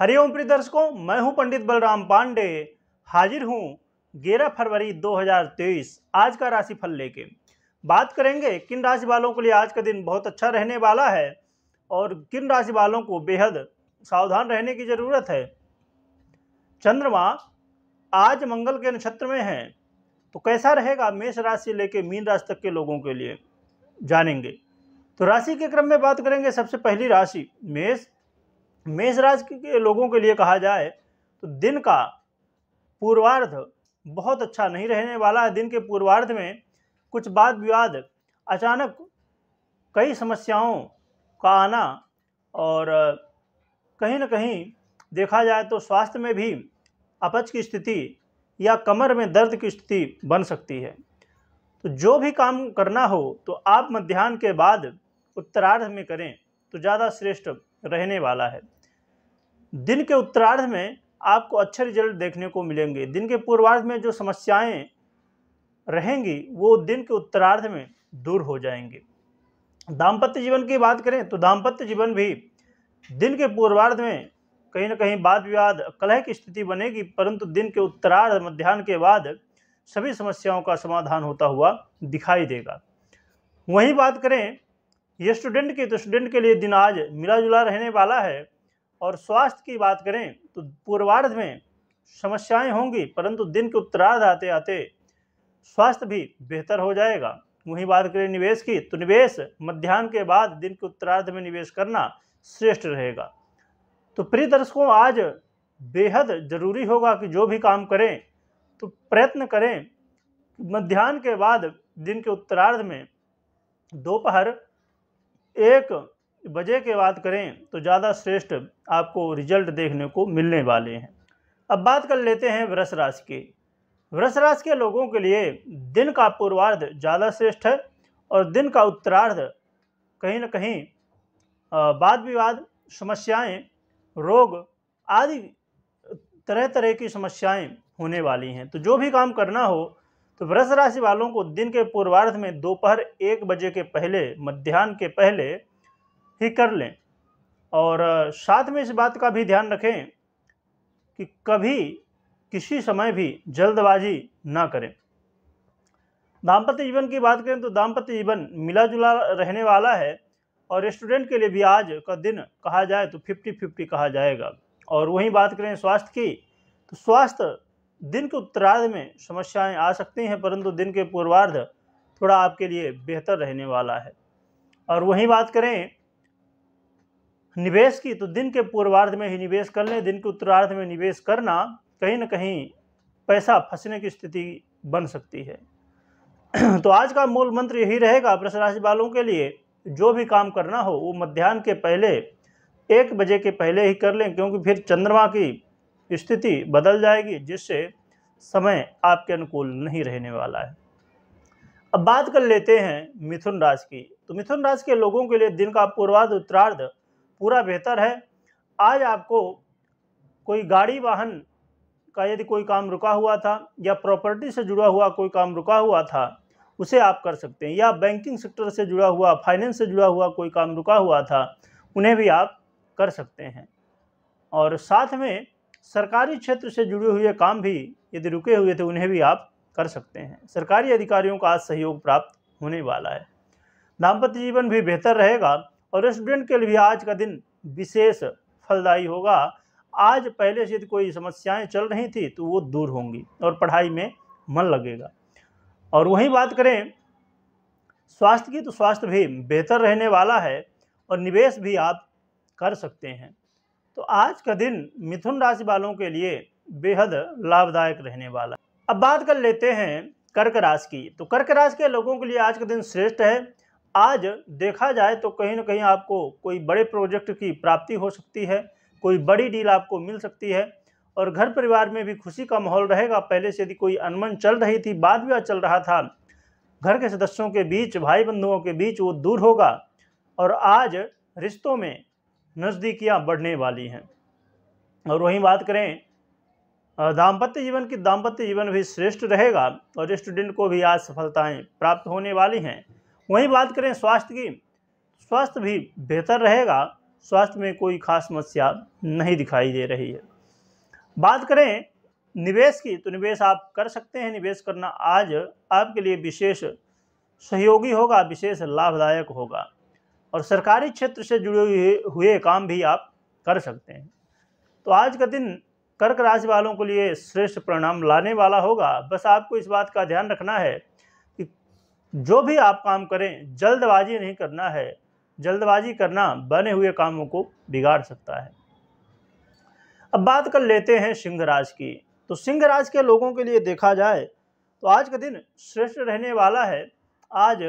हरिओम प्रिय दर्शकों मैं हूं पंडित बलराम पांडे हाजिर हूं 11 फरवरी 2023 आज का राशिफल लेके बात करेंगे किन राशि वालों के लिए आज का दिन बहुत अच्छा रहने वाला है और किन राशि वालों को बेहद सावधान रहने की ज़रूरत है चंद्रमा आज मंगल के नक्षत्र में है तो कैसा रहेगा मेष राशि लेके मीन राशि तक के लोगों के लिए जानेंगे तो राशि के क्रम में बात करेंगे सबसे पहली राशि मेष मेष राशि के लोगों के लिए कहा जाए तो दिन का पूर्वार्ध बहुत अच्छा नहीं रहने वाला है दिन के पूर्वार्ध में कुछ वाद विवाद अचानक कई समस्याओं का आना और कहीं ना कहीं देखा जाए तो स्वास्थ्य में भी अपच की स्थिति या कमर में दर्द की स्थिति बन सकती है तो जो भी काम करना हो तो आप मध्यान्ह के बाद उत्तरार्ध में करें तो ज़्यादा श्रेष्ठ रहने वाला है दिन के उत्तरार्ध में आपको अच्छे रिजल्ट देखने को मिलेंगे दिन के पूर्वार्ध में जो समस्याएं रहेंगी वो दिन के उत्तरार्ध में दूर हो जाएंगे दाम्पत्य जीवन की बात करें तो दाम्पत्य जीवन भी दिन के पूर्वार्ध में कहीं ना कहीं वाद विवाद कलह की स्थिति बनेगी परंतु दिन के उत्तरार्ध मध्यान्ह के बाद सभी समस्याओं का समाधान होता हुआ दिखाई देगा वहीं बात करें ये स्टूडेंट की तो स्टूडेंट के लिए दिन आज मिला जुला रहने वाला है और स्वास्थ्य की बात करें तो पूर्वार्ध में समस्याएं होंगी परंतु दिन के उत्तरार्ध आते आते स्वास्थ्य भी बेहतर हो जाएगा वहीं बात करें निवेश की तो निवेश मध्यान्ह के बाद दिन के उत्तरार्ध में निवेश करना श्रेष्ठ रहेगा तो प्रिय दर्शकों आज बेहद जरूरी होगा कि जो भी काम करें तो प्रयत्न करें मध्यान्ह के बाद दिन के उत्तरार्ध में दोपहर एक बजे के बात करें तो ज़्यादा श्रेष्ठ आपको रिजल्ट देखने को मिलने वाले हैं अब बात कर लेते हैं वृष राशि की वृष राशि के लोगों के लिए दिन का पूर्वार्ध ज़्यादा श्रेष्ठ है और दिन का उत्तरार्ध कहीं ना कहीं वाद विवाद समस्याएं, रोग आदि तरह तरह की समस्याएं होने वाली हैं तो जो भी काम करना हो तो वृष राशि वालों को दिन के पूर्वार्ध में दोपहर एक बजे के पहले मध्यान्ह के पहले ही कर लें और साथ में इस बात का भी ध्यान रखें कि कभी किसी समय भी जल्दबाजी ना करें दाम्पत्य जीवन की बात करें तो दाम्पत्य जीवन मिला जुला रहने वाला है और रेस्टोरेंट के लिए भी आज का दिन कहा जाए तो फिफ्टी फिफ्टी कहा जाएगा और वहीं बात करें स्वास्थ्य की तो स्वास्थ्य दिन के उत्तरार्ध में समस्याएं आ सकती हैं परंतु दिन के पूर्वार्ध थोड़ा आपके लिए बेहतर रहने वाला है और वहीं बात करें निवेश की तो दिन के पूर्वार्ध में ही निवेश कर लें दिन के उत्तरार्ध में निवेश करना कहीं ना कहीं पैसा फंसने की स्थिति बन सकती है तो आज का मूल मंत्र यही रहेगा वृष राशि वालों के लिए जो भी काम करना हो वो मध्यान्ह के पहले एक बजे के पहले ही कर लें क्योंकि फिर चंद्रमा की स्थिति बदल जाएगी जिससे समय आपके अनुकूल नहीं रहने वाला है अब बात कर लेते हैं मिथुन राशि की तो मिथुन राशि के लोगों के लिए दिन का पूर्वाध उत्तरार्ध पूरा बेहतर है आज आपको कोई गाड़ी वाहन का यदि कोई काम रुका हुआ था या प्रॉपर्टी से जुड़ा हुआ कोई काम रुका हुआ था उसे आप कर सकते हैं या बैंकिंग सेक्टर से जुड़ा हुआ फाइनेंस से जुड़ा हुआ कोई काम रुका हुआ था उन्हें भी आप कर सकते हैं और साथ में सरकारी क्षेत्र से जुड़े हुए काम भी यदि रुके हुए थे उन्हें भी आप कर सकते हैं सरकारी अधिकारियों का आज सहयोग प्राप्त होने वाला है दाम्पत्य जीवन भी बेहतर रहेगा और स्टूडेंट के लिए आज का दिन विशेष फलदायी होगा आज पहले से यदि कोई समस्याएं चल रही थी तो वो दूर होंगी और पढ़ाई में मन लगेगा और वहीं बात करें स्वास्थ्य की तो स्वास्थ्य भी बेहतर रहने वाला है और निवेश भी आप कर सकते हैं तो आज का दिन मिथुन राशि वालों के लिए बेहद लाभदायक रहने वाला अब बात कर लेते हैं कर्क राशि की तो कर्क राशि के लोगों के लिए आज का दिन श्रेष्ठ है आज देखा जाए तो कहीं ना कहीं आपको कोई बड़े प्रोजेक्ट की प्राप्ति हो सकती है कोई बड़ी डील आपको मिल सकती है और घर परिवार में भी खुशी का माहौल रहेगा पहले से यदि कोई अनमन चल रही थी बाद भी चल रहा था घर के सदस्यों के बीच भाई बंधुओं के बीच वो दूर होगा और आज रिश्तों में नज़दीकियाँ बढ़ने वाली हैं और वहीं बात करें दाम्पत्य जीवन की दाम्पत्य जीवन भी श्रेष्ठ रहेगा और स्टूडेंट को भी आज सफलताएं प्राप्त होने वाली हैं वहीं बात करें स्वास्थ्य की स्वास्थ्य भी बेहतर रहेगा स्वास्थ्य में कोई खास समस्या नहीं दिखाई दे रही है बात करें निवेश की तो निवेश आप कर सकते हैं निवेश करना आज आपके लिए विशेष सहयोगी होगा विशेष लाभदायक होगा और सरकारी क्षेत्र से जुड़े हुए हुए काम भी आप कर सकते हैं तो आज का दिन कर्क राशि वालों के लिए श्रेष्ठ परिणाम लाने वाला होगा बस आपको इस बात का ध्यान रखना है कि जो भी आप काम करें जल्दबाजी नहीं करना है जल्दबाजी करना बने हुए कामों को बिगाड़ सकता है अब बात कर लेते हैं सिंह राज की तो सिंह राशि के लोगों के लिए देखा जाए तो आज का दिन श्रेष्ठ रहने वाला है आज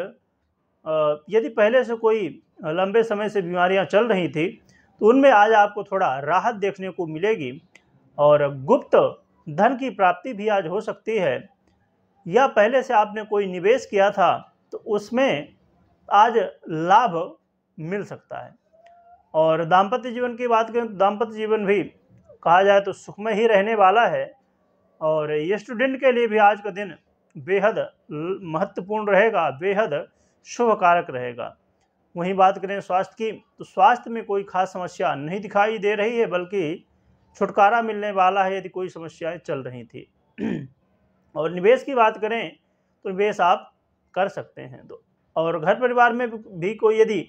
यदि पहले से कोई लंबे समय से बीमारियां चल रही थी तो उनमें आज आपको थोड़ा राहत देखने को मिलेगी और गुप्त धन की प्राप्ति भी आज हो सकती है या पहले से आपने कोई निवेश किया था तो उसमें आज लाभ मिल सकता है और दाम्पत्य जीवन की बात करें तो दाम्पत्य जीवन भी कहा जाए तो सुखमय ही रहने वाला है और ये स्टूडेंट के लिए भी आज का दिन बेहद महत्वपूर्ण रहेगा बेहद शुभ कारक रहेगा वहीं बात करें स्वास्थ्य की तो स्वास्थ्य में कोई खास समस्या नहीं दिखाई दे रही है बल्कि छुटकारा मिलने वाला है यदि कोई समस्याएं चल रही थी और निवेश की बात करें तो निवेश आप कर सकते हैं तो और घर परिवार में भी कोई यदि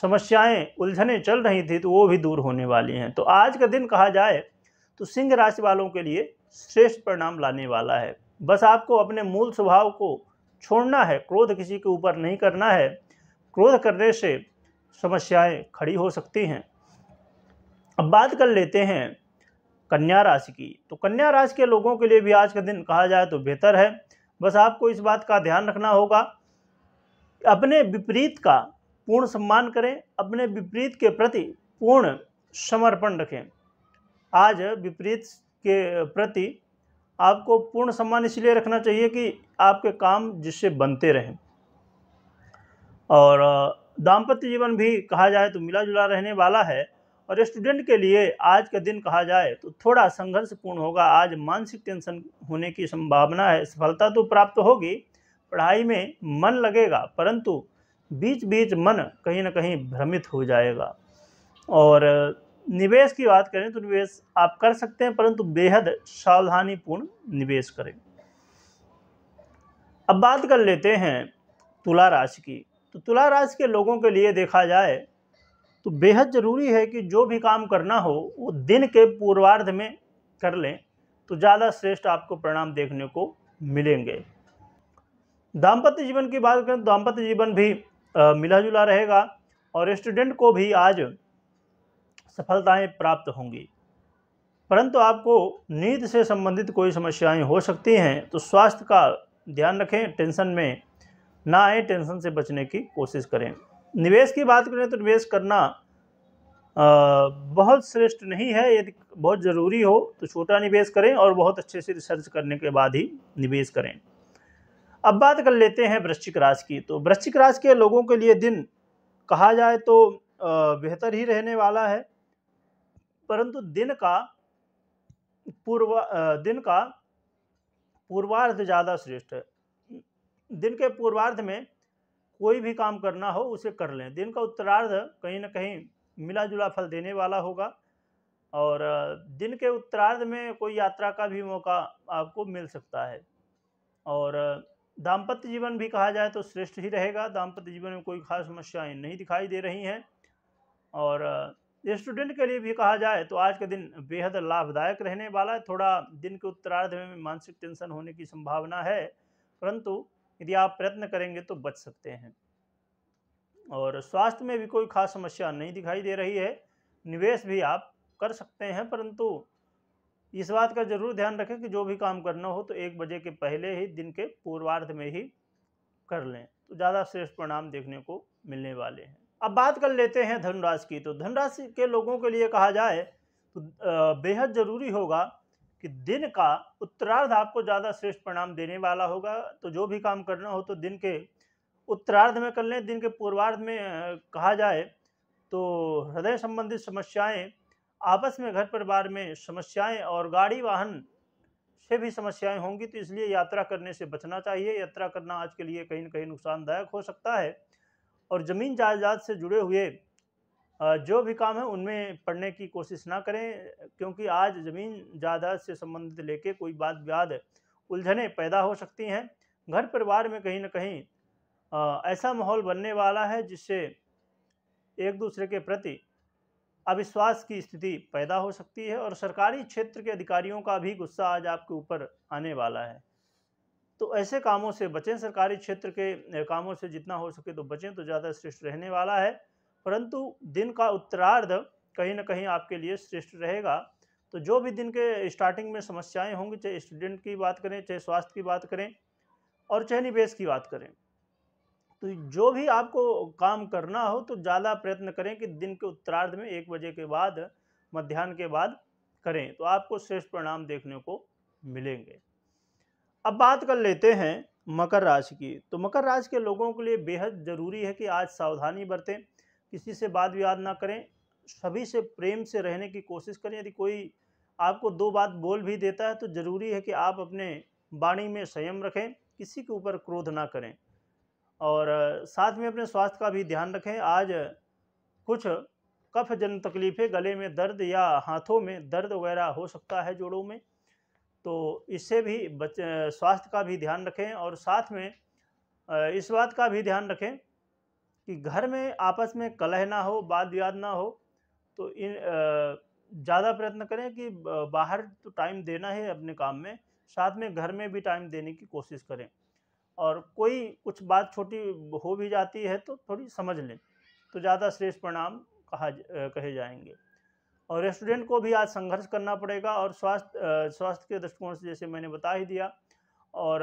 समस्याएं उलझने चल रही थी तो वो भी दूर होने वाली हैं तो आज का दिन कहा जाए तो सिंह राशि वालों के लिए श्रेष्ठ परिणाम लाने वाला है बस आपको अपने मूल स्वभाव को छोड़ना है क्रोध किसी के ऊपर नहीं करना है क्रोध करने से समस्याएं खड़ी हो सकती हैं अब बात कर लेते हैं कन्या राशि की तो कन्या राशि के लोगों के लिए भी आज का दिन कहा जाए तो बेहतर है बस आपको इस बात का ध्यान रखना होगा अपने विपरीत का पूर्ण सम्मान करें अपने विपरीत के प्रति पूर्ण समर्पण रखें आज विपरीत के प्रति आपको पूर्ण सम्मान इसलिए रखना चाहिए कि आपके काम जिससे बनते रहें और दाम्पत्य जीवन भी कहा जाए तो मिला जुला रहने वाला है और स्टूडेंट के लिए आज का दिन कहा जाए तो थोड़ा संघर्षपूर्ण होगा आज मानसिक टेंशन होने की संभावना है सफलता तो प्राप्त होगी पढ़ाई में मन लगेगा परंतु बीच बीच मन कहीं ना कहीं भ्रमित हो जाएगा और निवेश की बात करें तो निवेश आप कर सकते हैं परंतु बेहद सावधानीपूर्ण निवेश करें अब बात कर लेते हैं तुला राशि की तो तुला राशि के लोगों के लिए देखा जाए तो बेहद ज़रूरी है कि जो भी काम करना हो वो दिन के पूर्वार्ध में कर लें तो ज़्यादा श्रेष्ठ आपको परिणाम देखने को मिलेंगे दाम्पत्य जीवन की बात करें तो दाम्पत्य जीवन भी मिला जुला रहेगा और स्टूडेंट को भी आज सफलताएं प्राप्त होंगी परंतु आपको नींद से संबंधित कोई समस्याएं हो सकती हैं तो स्वास्थ्य का ध्यान रखें टेंशन में ना आए टेंशन से बचने की कोशिश करें निवेश की बात करें तो निवेश करना बहुत श्रेष्ठ नहीं है यदि बहुत ज़रूरी हो तो छोटा निवेश करें और बहुत अच्छे से रिसर्च करने के बाद ही निवेश करें अब बात कर लेते हैं वृश्चिक राशि की तो वृश्चिक राशि के लोगों के लिए दिन कहा जाए तो बेहतर ही रहने वाला है परंतु दिन का पूर्व दिन का पूर्वार्ध ज़्यादा श्रेष्ठ है दिन के पूर्वार्ध में कोई भी काम करना हो उसे कर लें दिन का उत्तरार्ध कहीं ना कहीं मिला जुला फल देने वाला होगा और दिन के उत्तरार्ध में कोई यात्रा का भी मौका आपको मिल सकता है और दाम्पत्य जीवन भी कहा जाए तो श्रेष्ठ ही रहेगा दाम्पत्य जीवन में कोई खास समस्याएं नहीं दिखाई दे रही हैं और स्टूडेंट के लिए भी कहा जाए तो आज का दिन बेहद लाभदायक रहने वाला है थोड़ा दिन के उत्तरार्ध में मानसिक टेंशन होने की संभावना है परंतु यदि आप प्रयत्न करेंगे तो बच सकते हैं और स्वास्थ्य में भी कोई खास समस्या नहीं दिखाई दे रही है निवेश भी आप कर सकते हैं परंतु इस बात का जरूर ध्यान रखें कि जो भी काम करना हो तो एक बजे के पहले ही दिन के पूर्वार्ध में ही कर लें तो ज़्यादा श्रेष्ठ परिणाम देखने को मिलने वाले हैं अब बात कर लेते हैं धनुराशि की तो धनुराशि के लोगों के लिए कहा जाए तो बेहद ज़रूरी होगा कि दिन का उत्तरार्ध आपको ज़्यादा श्रेष्ठ परिणाम देने वाला होगा तो जो भी काम करना हो तो दिन के उत्तरार्ध में कर लें दिन के पूर्वार्ध में कहा जाए तो हृदय संबंधित समस्याएं आपस में घर परिवार में समस्याएं और गाड़ी वाहन से भी समस्याएं होंगी तो इसलिए यात्रा करने से बचना चाहिए यात्रा करना आज के लिए कहीं ना कहीं नुकसानदायक हो सकता है और ज़मीन जायदाद से जुड़े हुए जो भी काम है उनमें पढ़ने की कोशिश ना करें क्योंकि आज ज़मीन जायदाद से संबंधित लेके कोई बात व्याद उलझने पैदा हो सकती हैं घर परिवार में कहीं ना कहीं ऐसा माहौल बनने वाला है जिससे एक दूसरे के प्रति अविश्वास की स्थिति पैदा हो सकती है और सरकारी क्षेत्र के अधिकारियों का भी गुस्सा आज आपके ऊपर आने वाला है तो ऐसे कामों से बचें सरकारी क्षेत्र के कामों से जितना हो सके तो बचें तो ज़्यादा श्रेष्ठ रहने वाला है परंतु दिन का उत्तरार्ध कहीं ना कहीं आपके लिए श्रेष्ठ रहेगा तो जो भी दिन के स्टार्टिंग में समस्याएं होंगी चाहे स्टूडेंट की बात करें चाहे स्वास्थ्य की बात करें और चाहे निवेश की बात करें तो जो भी आपको काम करना हो तो ज़्यादा प्रयत्न करें कि दिन के उत्तरार्ध में एक बजे के बाद मध्यान्ह के बाद करें तो आपको श्रेष्ठ परिणाम देखने को मिलेंगे अब बात कर लेते हैं मकर राशि की तो मकर राशि के लोगों के लिए बेहद ज़रूरी है कि आज सावधानी बरतें किसी से बात विवाद ना करें सभी से प्रेम से रहने की कोशिश करें यदि कोई आपको दो बात बोल भी देता है तो ज़रूरी है कि आप अपने वाणी में संयम रखें किसी के ऊपर क्रोध ना करें और साथ में अपने स्वास्थ्य का भी ध्यान रखें आज कुछ कफ जन तकलीफ़ें गले में दर्द या हाथों में दर्द वगैरह हो सकता है जोड़ों में तो इससे भी बच स्वास्थ्य का भी ध्यान रखें और साथ में इस बात का भी ध्यान रखें कि घर में आपस में कलह ना हो बात विवाद ना हो तो इन ज़्यादा प्रयत्न करें कि बाहर तो टाइम देना है अपने काम में साथ में घर में भी टाइम देने की कोशिश करें और कोई कुछ बात छोटी हो भी जाती है तो थोड़ी समझ लें तो ज़्यादा श्रेष्ठ परिणाम कहा कहे जाएंगे और रेस्टोरेंट को भी आज संघर्ष करना पड़ेगा और स्वास्थ्य स्वास्थ्य के दृष्टिकोण से जैसे मैंने बता ही दिया और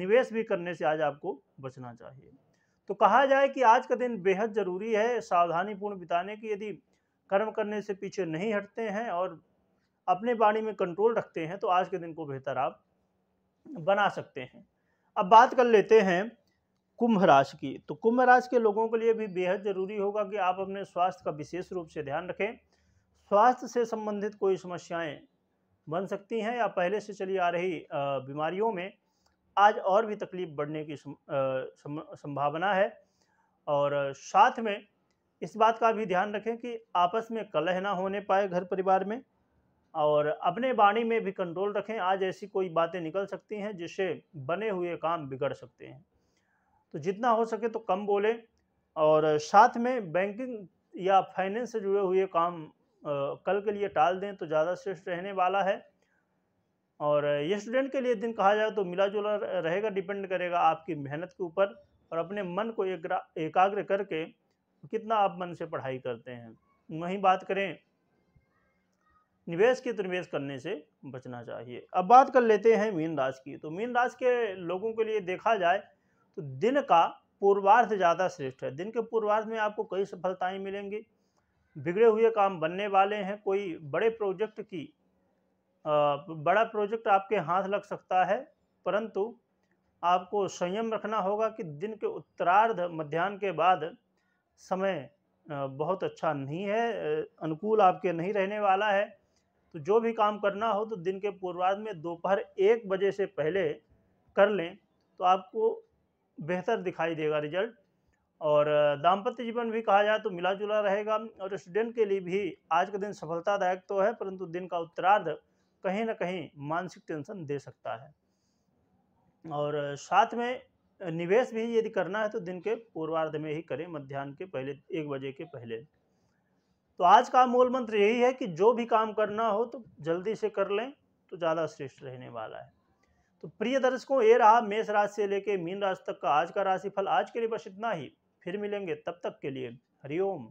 निवेश भी करने से आज आपको बचना चाहिए तो कहा जाए कि आज का दिन बेहद ज़रूरी है सावधानीपूर्ण बिताने की यदि कर्म करने से पीछे नहीं हटते हैं और अपने बाणी में कंट्रोल रखते हैं तो आज के दिन को बेहतर आप बना सकते हैं अब बात कर लेते हैं कुंभ राशि की तो कुंभ राशि के लोगों के लिए भी बेहद ज़रूरी होगा कि आप अपने स्वास्थ्य का विशेष रूप से ध्यान रखें स्वास्थ्य से संबंधित कोई समस्याएं बन सकती हैं या पहले से चली आ रही बीमारियों में आज और भी तकलीफ बढ़ने की संभावना है और साथ में इस बात का भी ध्यान रखें कि आपस में कलह ना होने पाए घर परिवार में और अपने वाणी में भी कंट्रोल रखें आज ऐसी कोई बातें निकल सकती हैं जिससे बने हुए काम बिगड़ सकते हैं तो जितना हो सके तो कम बोलें और साथ में बैंकिंग या फाइनेंस से जुड़े हुए काम कल के लिए टाल दें तो ज़्यादा श्रेष्ठ रहने वाला है और ये स्टूडेंट के लिए दिन कहा जाए तो मिला जुला रहेगा डिपेंड करेगा आपकी मेहनत के ऊपर और अपने मन को एकाग्र करके कितना आप मन से पढ़ाई करते हैं वहीं बात करें निवेश की तो निवेश करने से बचना चाहिए अब बात कर लेते हैं मीन राशि की तो मीन राशि के लोगों के लिए देखा जाए तो दिन का पूर्वार्ध ज़्यादा श्रेष्ठ है दिन के पूर्वार्ध में आपको कई सफलताएं मिलेंगी बिगड़े हुए काम बनने वाले हैं कोई बड़े प्रोजेक्ट की बड़ा प्रोजेक्ट आपके हाथ लग सकता है परंतु आपको संयम रखना होगा कि दिन के उत्तरार्ध मध्यान्ह के बाद समय बहुत अच्छा नहीं है अनुकूल आपके नहीं रहने वाला है तो जो भी काम करना हो तो दिन के पूर्वार्ध में दोपहर एक बजे से पहले कर लें तो आपको बेहतर दिखाई देगा रिजल्ट और दाम्पत्य जीवन भी कहा जाए तो मिला जुला रहेगा और स्टूडेंट के लिए भी आज का दिन सफलतादायक तो है परंतु दिन का उत्तरार्ध कहीं ना कहीं मानसिक टेंशन दे सकता है और साथ में निवेश भी यदि करना है तो दिन के पूर्वार्ध में ही करें मध्यान्ह के पहले एक बजे के पहले तो आज का मूल मंत्र यही है कि जो भी काम करना हो तो जल्दी से कर लें तो ज़्यादा श्रेष्ठ रहने वाला है तो प्रिय दर्शकों ये रहा मेष राशि से लेके मीन राशि तक का आज का राशिफल आज के लिए बस इतना ही फिर मिलेंगे तब तक के लिए हरिओम